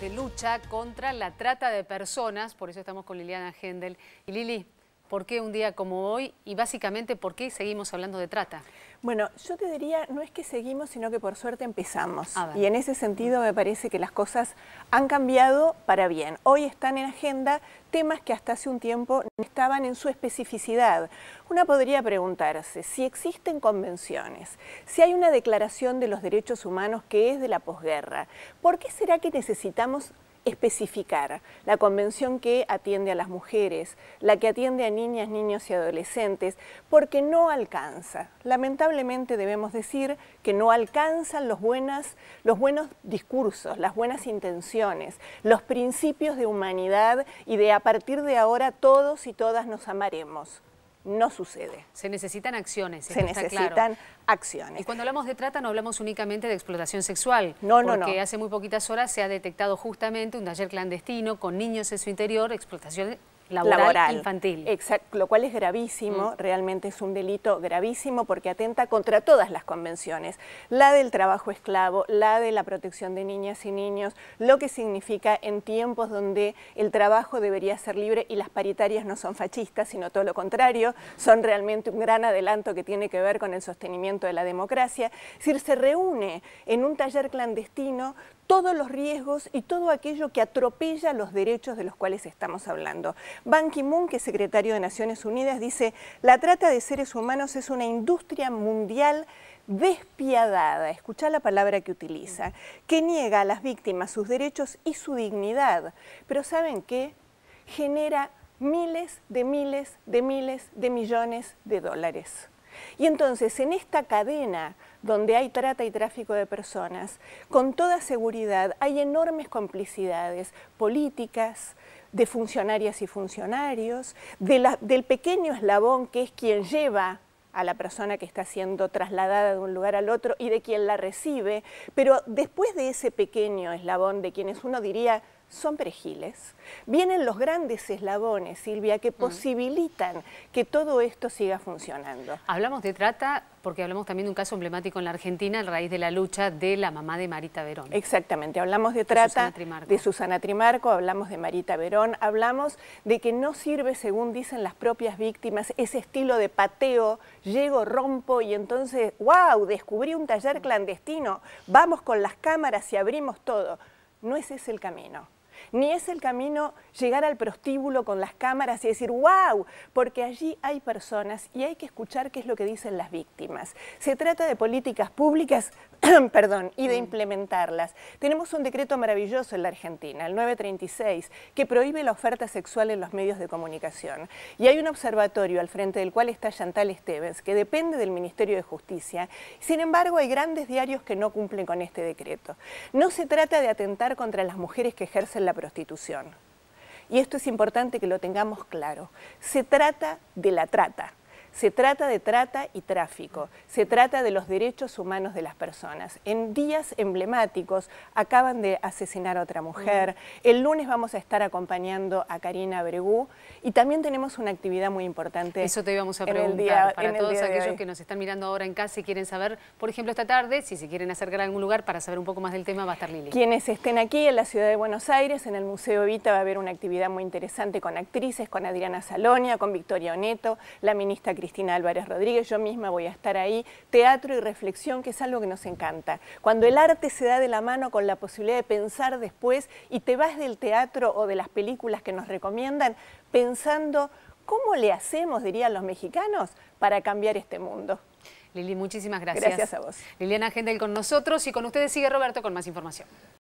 de Lucha contra la Trata de Personas, por eso estamos con Liliana Hendel. Y Lili, ¿por qué un día como hoy y básicamente por qué seguimos hablando de trata? Bueno, yo te diría, no es que seguimos, sino que por suerte empezamos. Y en ese sentido me parece que las cosas han cambiado para bien. Hoy están en agenda temas que hasta hace un tiempo no estaban en su especificidad. Una podría preguntarse si existen convenciones, si hay una declaración de los derechos humanos que es de la posguerra, ¿por qué será que necesitamos especificar. La convención que atiende a las mujeres, la que atiende a niñas, niños y adolescentes, porque no alcanza. Lamentablemente debemos decir que no alcanzan los, buenas, los buenos discursos, las buenas intenciones, los principios de humanidad y de a partir de ahora todos y todas nos amaremos no sucede. Se necesitan acciones. Se necesitan acciones. Y cuando hablamos de trata no hablamos únicamente de explotación sexual. No, no, no. Porque hace muy poquitas horas se ha detectado justamente un taller clandestino con niños en su interior, explotación laboral, infantil. Exacto, lo cual es gravísimo, mm. realmente es un delito gravísimo porque atenta contra todas las convenciones, la del trabajo esclavo, la de la protección de niñas y niños, lo que significa en tiempos donde el trabajo debería ser libre y las paritarias no son fascistas, sino todo lo contrario, son realmente un gran adelanto que tiene que ver con el sostenimiento de la democracia. Es decir, se reúne en un taller clandestino todos los riesgos y todo aquello que atropella los derechos de los cuales estamos hablando. Ban Ki-moon, que es secretario de Naciones Unidas, dice, la trata de seres humanos es una industria mundial despiadada, escucha la palabra que utiliza, que niega a las víctimas sus derechos y su dignidad. Pero ¿saben qué? Genera miles de miles de miles de millones de dólares. Y entonces, en esta cadena donde hay trata y tráfico de personas, con toda seguridad hay enormes complicidades políticas, de funcionarias y funcionarios, del pequeño eslabón que es quien lleva a la persona que está siendo trasladada de un lugar al otro y de quien la recibe, pero después de ese pequeño eslabón de quienes uno diría son perejiles. Vienen los grandes eslabones, Silvia, que mm. posibilitan que todo esto siga funcionando. Hablamos de trata porque hablamos también de un caso emblemático en la Argentina a raíz de la lucha de la mamá de Marita Verón. Exactamente, hablamos de trata de Susana, Trimarco, hablamos de Marita Verón, hablamos de que no sirve, según dicen las propias víctimas, ese estilo de pateo, llego, rompo y entonces, wow, descubrí un taller clandestino, vamos con las cámaras y abrimos todo. No ese es el camino ni es el camino llegar al prostíbulo con las cámaras y decir, wow, porque allí hay personas y hay que escuchar qué es lo que dicen las víctimas. Se trata de políticas públicas perdón, y de mm. implementarlas. Tenemos un decreto maravilloso en la Argentina, el 936, que prohíbe la oferta sexual en los medios de comunicación. Y hay un observatorio al frente del cual está Chantal Stevens, que depende del Ministerio de Justicia. Sin embargo, hay grandes diarios que no cumplen con este decreto. No se trata de atentar contra las mujeres que ejercen la prostitución. Y esto es importante que lo tengamos claro. Se trata de la trata, se trata de trata y tráfico, se trata de los derechos humanos de las personas. En días emblemáticos acaban de asesinar a otra mujer, el lunes vamos a estar acompañando a Karina Bregú y también tenemos una actividad muy importante. Eso te íbamos a preguntar, para todos aquellos que nos están mirando ahora en casa y quieren saber, por ejemplo, esta tarde, si se quieren acercar a algún lugar para saber un poco más del tema, va a estar Lili. Quienes estén aquí en la ciudad de Buenos Aires, en el Museo Evita, va a haber una actividad muy interesante con actrices, con Adriana Salonia, con Victoria Oneto, la ministra Cristina Álvarez Rodríguez, yo misma voy a estar ahí, teatro y reflexión, que es algo que nos encanta. Cuando el arte se da de la mano con la posibilidad de pensar después y te vas del teatro o de las películas que nos recomiendan pensando cómo le hacemos, dirían los mexicanos, para cambiar este mundo. Lili, muchísimas gracias. Gracias a vos. Liliana Gendel con nosotros y con ustedes sigue Roberto con más información.